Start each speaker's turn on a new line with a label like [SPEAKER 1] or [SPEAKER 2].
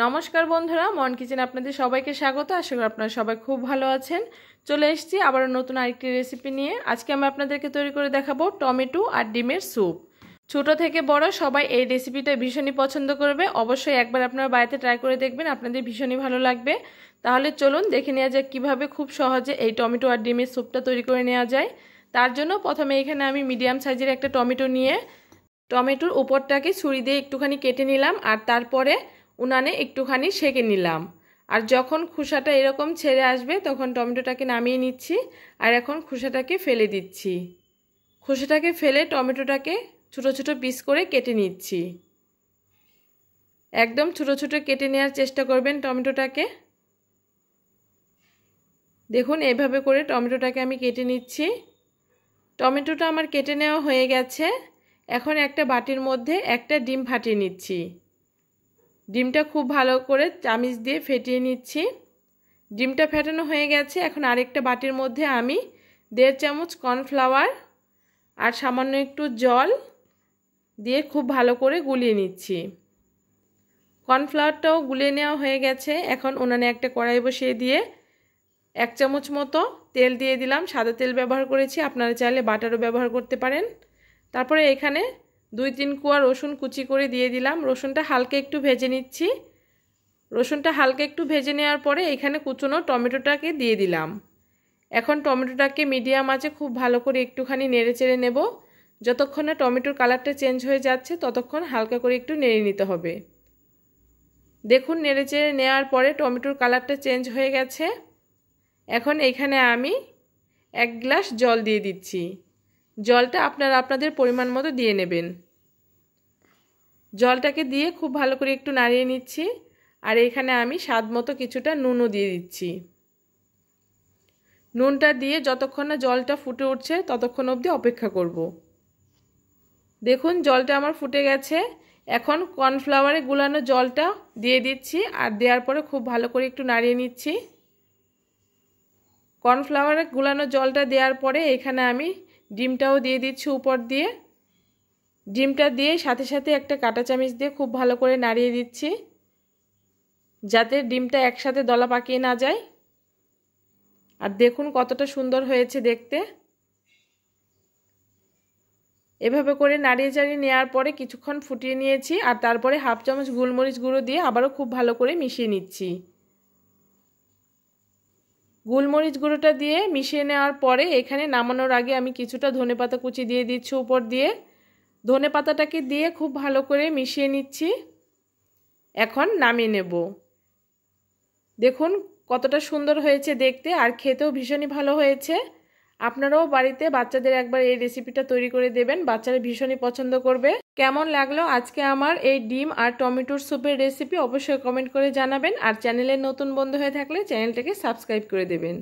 [SPEAKER 1] নমস্কার বন্ধুরা মন কিচেন আপনাদের সবাইকে স্বাগত আশা করি আপনারা সবাই খুব ভালো আছেন চলে এসেছি আবার নতুন আরেকটি রেসিপি নিয়ে আজকে আমি আপনাদেরকে তৈরি করে দেখাবো টমেটো আর ডিমের স্যুপ ছোট থেকে বড় সবাই এই রেসিপিটা ভীষণই পছন্দ করবে অবশ্যই একবার আপনারা বাড়িতে ট্রাই করে দেখবেন আপনাদের ভীষণই ভালো লাগবে তাহলে চলুন দেখে নেওয়া যাক কীভাবে খুব সহজে এই টমেটো আর ডিমের স্যুপটা তৈরি করে নেওয়া যায় তার জন্য প্রথমে এখানে আমি মিডিয়াম সাইজের একটা টমেটো নিয়ে টমেটোর উপরটাকে ছুরি দিয়ে একটুখানি কেটে নিলাম আর তারপরে উনানে একটুখানি সেঁকে নিলাম আর যখন খোসাটা এরকম ছেড়ে আসবে তখন টমেটোটাকে নামিয়ে নিচ্ছি আর এখন খুসাটাকে ফেলে দিচ্ছি খোসাটাকে ফেলে টমেটোটাকে ছোটো ছোটো পিস করে কেটে নিচ্ছি একদম ছোটো ছোটো কেটে নেওয়ার চেষ্টা করবেন টমেটোটাকে দেখুন এভাবে করে টমেটোটাকে আমি কেটে নিচ্ছি টমেটোটা আমার কেটে নেওয়া হয়ে গেছে এখন একটা বাটির মধ্যে একটা ডিম ফাটিয়ে নিচ্ছি ডিমটা খুব ভালো করে চামিচ দিয়ে ফেটিয়ে নিচ্ছি ডিমটা ফেটানো হয়ে গেছে এখন আরেকটা বাটির মধ্যে আমি দেড় চামচ কর্নফ্লাওয়ার আর সামান্য একটু জল দিয়ে খুব ভালো করে গুলিয়ে নিচ্ছি কর্নফ্লাওয়ারটাও গুলিয়ে নেওয়া হয়ে গেছে এখন ওনানে একটা কড়াই বসিয়ে দিয়ে এক চামচ মতো তেল দিয়ে দিলাম সাদা তেল ব্যবহার করেছি আপনারা চাইলে বাটারও ব্যবহার করতে পারেন তারপরে এখানে দুই তিন কুয়া রসুন কুচি করে দিয়ে দিলাম রসুনটা হালকা একটু ভেজে নিচ্ছি রসুনটা হালকা একটু ভেজে নেওয়ার পরে এখানে কুচনো টমেটোটাকে দিয়ে দিলাম এখন টমেটোটাকে মিডিয়াম আছে খুব ভালো করে একটুখানি নেড়ে চেড়ে নেব যতক্ষণ না টমেটোর কালারটা চেঞ্জ হয়ে যাচ্ছে ততক্ষণ হালকা করে একটু নেড়ে নিতে হবে দেখুন নেড়ে চেড়ে নেওয়ার পরে টমেটোর কালারটা চেঞ্জ হয়ে গেছে এখন এখানে আমি এক গ্লাস জল দিয়ে দিচ্ছি জলটা আপনারা আপনাদের পরিমাণ মতো দিয়ে নেবেন জলটাকে দিয়ে খুব ভালো করে একটু নাড়িয়ে নিচ্ছি আর এখানে আমি স্বাদ মতো কিছুটা নুনও দিয়ে দিচ্ছি নুনটা দিয়ে যতক্ষণ না জলটা ফুটে উঠছে ততক্ষণ অবধি অপেক্ষা করব। দেখুন জলটা আমার ফুটে গেছে এখন কর্নফ্লাওয়ারে গুলানো জলটা দিয়ে দিচ্ছি আর দেওয়ার পরে খুব ভালো করে একটু নাড়িয়ে নিচ্ছি কর্নফ্লাওয়ারে গুলানো জলটা দেওয়ার পরে এখানে আমি ডিমটাও দিয়ে দিচ্ছি উপর দিয়ে ডিমটা দিয়ে সাথে সাথে একটা কাটা চামিচ দিয়ে খুব ভালো করে নাড়িয়ে দিচ্ছি যাতে ডিমটা একসাথে দলা পাকিয়ে না যায় আর দেখুন কতটা সুন্দর হয়েছে দেখতে এভাবে করে নাড়িয়ে চাড়িয়ে নেওয়ার পরে কিছুক্ষণ ফুটিয়ে নিয়েছি আর তারপরে হাফ চামচ গোলমরিচ গুঁড়ো দিয়ে আবারও খুব ভালো করে মিশিয়ে নিচ্ছি গোলমরিচ গুঁড়োটা দিয়ে মিশিয়ে নেওয়ার পরে এখানে নামানোর আগে আমি কিছুটা ধনে পাতা কুচি দিয়ে দিচ্ছি উপর দিয়ে ধনে পাতাটাকে দিয়ে খুব ভালো করে মিশিয়ে নিচ্ছি এখন নামিয়ে নেব দেখুন কতটা সুন্দর হয়েছে দেখতে আর খেতেও ভীষণই ভালো হয়েছে আপনারাও বাড়িতে বাচ্চাদের একবার এই রেসিপিটা তৈরি করে দেবেন বাচ্চারা ভীষণই পছন্দ করবে কেমন লাগলো আজকে আমার এই ডিম আর টমেটোর স্যুপের রেসিপি অবশ্যই কমেন্ট করে জানাবেন আর চ্যানেলের নতুন বন্ধু হয়ে থাকলে চ্যানেলটাকে সাবস্ক্রাইব করে দেবেন